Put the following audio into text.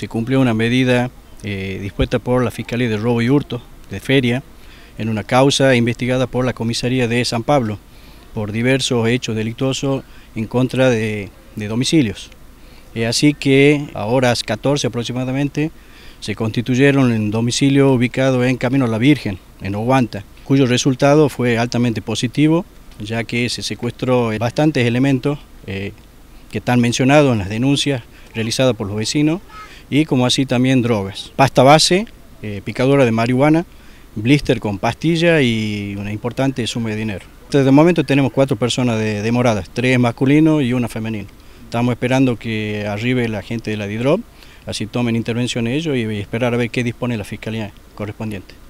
se cumplió una medida eh, dispuesta por la Fiscalía de Robo y Hurto de Feria en una causa investigada por la Comisaría de San Pablo por diversos hechos delictuosos en contra de, domicilios. así que a horas 14 aproximadamente se constituyeron en domicilio ubicado en Camino a la Virgen, en Oguanta, cuyo resultado fue altamente positivo, ya que se secuestró bastantes elementos eh, que están mencionados en las denuncias realizadas por los vecinos y como así también drogas. Pasta base, eh, picadura picadora de marihuana, blister con pastilla y una importante suma de dinero. Desde el momento tenemos cuatro personas demoradas, tres masculinos y una femenina. Estamos esperando que arribe la gente de la DIDROP, así tomen intervención ellos y esperar a ver qué dispone la fiscalía correspondiente.